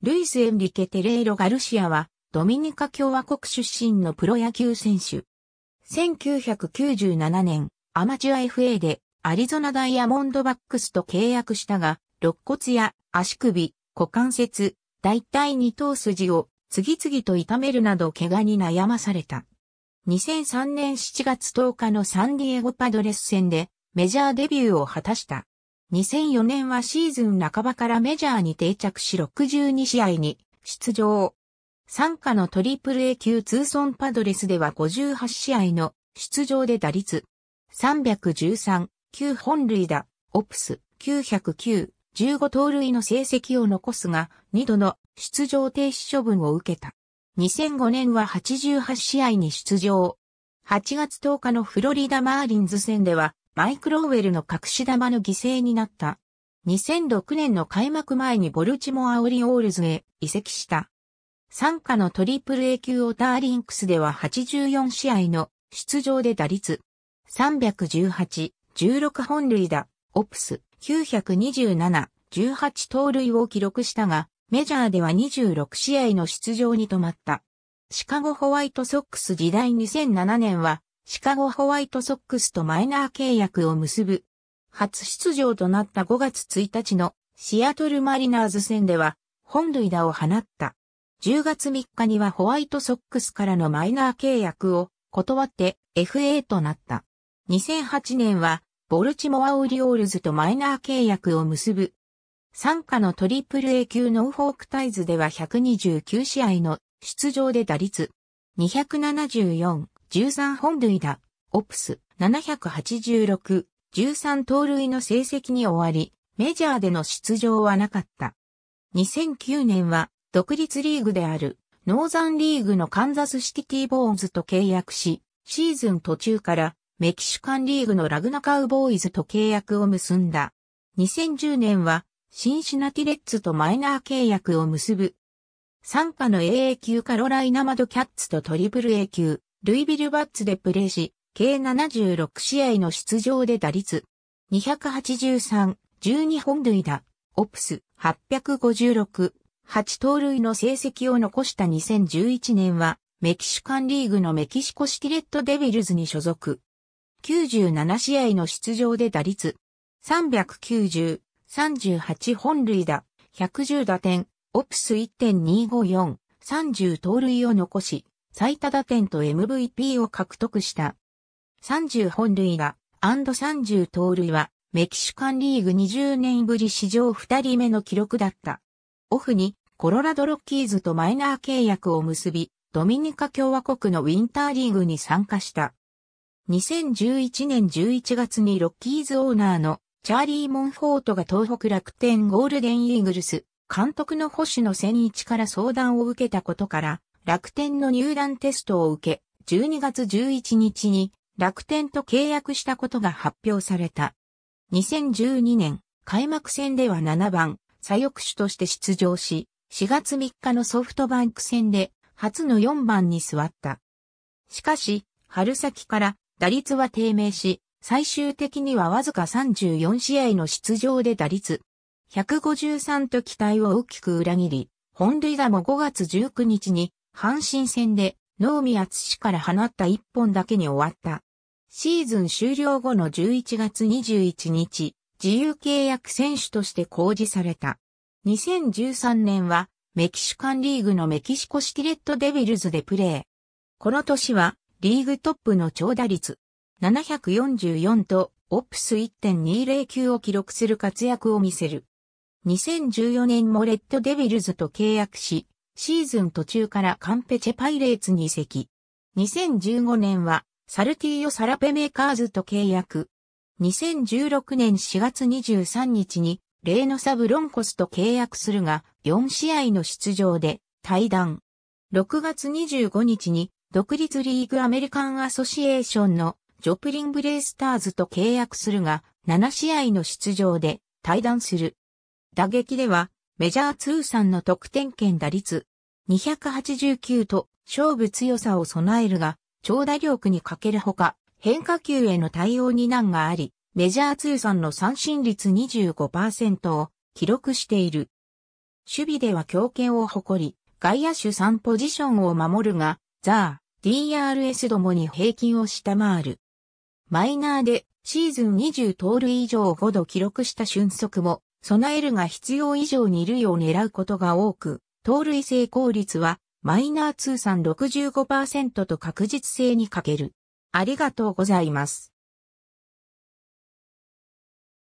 ルイス・エンリケ・テレーロ・ガルシアは、ドミニカ共和国出身のプロ野球選手。1997年、アマチュア FA で、アリゾナダイヤモンドバックスと契約したが、肋骨や足首、股関節、大腿二頭筋を次々と痛めるなど怪我に悩まされた。2003年7月10日のサンディエゴパドレス戦でメジャーデビューを果たした。2004年はシーズン半ばからメジャーに定着し62試合に出場。参加のトリプル A 級通ンパドレスでは58試合の出場で打率313、9本塁打、オプス909、15盗塁の成績を残すが2度の出場停止処分を受けた。2005年は88試合に出場。8月10日のフロリダマーリンズ戦ではマイク・ロウェルの隠し玉の犠牲になった。2006年の開幕前にボルチモア・オリオールズへ移籍した。参加のトリプル A 級オーターリンクスでは84試合の出場で打率318、16本塁打、オプス927、18盗塁を記録したが、メジャーでは26試合の出場に止まった。シカゴホワイトソックス時代2007年はシカゴホワイトソックスとマイナー契約を結ぶ。初出場となった5月1日のシアトルマリナーズ戦では本塁打を放った。10月3日にはホワイトソックスからのマイナー契約を断って FA となった。2008年はボルチモアオリオールズとマイナー契約を結ぶ。参加のトリプル A 級ノーフォークタイズでは129試合の出場で打率274、13本塁打、オプス786、13盗塁の成績に終わり、メジャーでの出場はなかった。2009年は独立リーグであるノーザンリーグのカンザスシティティボーンズと契約し、シーズン途中からメキシカンリーグのラグナカウボーイズと契約を結んだ。2010年はシンシナティレッツとマイナー契約を結ぶ。参加の AA 級カロライナマドキャッツとトリプル A 級、ルイビルバッツでプレーし、計76試合の出場で打率283、12本塁打、オプス856、8盗塁の成績を残した2011年は、メキシカンリーグのメキシコ式レッドデビルズに所属。97試合の出場で打率390、38本塁打、110打点、オプス1.254、30盗塁を残し、最多打点と MVP を獲得した。30本塁打、30盗塁は、メキシカンリーグ20年ぶり史上2人目の記録だった。オフに、コロラドロッキーズとマイナー契約を結び、ドミニカ共和国のウィンターリーグに参加した。2011年11月にロッキーズオーナーのチャーリー・モンフォートが東北楽天ゴールデンイーグルス監督の守の戦一から相談を受けたことから楽天の入団テストを受け、12月11日に楽天と契約したことが発表された。2012年、開幕戦では7番、左翼手として出場し、4月3日のソフトバンク戦で初の4番に座った。しかし、春先から打率は低迷し、最終的にはわずか34試合の出場で打率153と期待を大きく裏切り、本塁打も5月19日に阪神戦で能見厚氏から放った一本だけに終わった。シーズン終了後の11月21日、自由契約選手として公示された。2013年はメキシカンリーグのメキシコシレットデビルズでプレー。この年はリーグトップの長打率744とオプス1.209を記録する活躍を見せる。2014年もレッドデビルズと契約し、シーズン途中からカンペチェパイレーツに移籍。2015年はサルティーヨ・サラペメーカーズと契約。2016年4月23日にレーノサブロンコスと契約するが4試合の出場で対談。6月25日に独立リーグアメリカンアソシエーションのジョプリンブレイスターズと契約するが7試合の出場で対談する。打撃ではメジャー通算の得点圏打率289と勝負強さを備えるが、長打力に欠けるほか、変化球への対応に難があり、メジャー通算の三振率25%を記録している。守備では強権を誇り、外野手3ポジションを守るが、ザー、DRS どもに平均を下回る。マイナーでシーズン20盗塁以上5度記録した俊足も備えるが必要以上に類を狙うことが多く、盗塁成功率はマイナー通算65%と確実性に欠ける。ありがとうございます。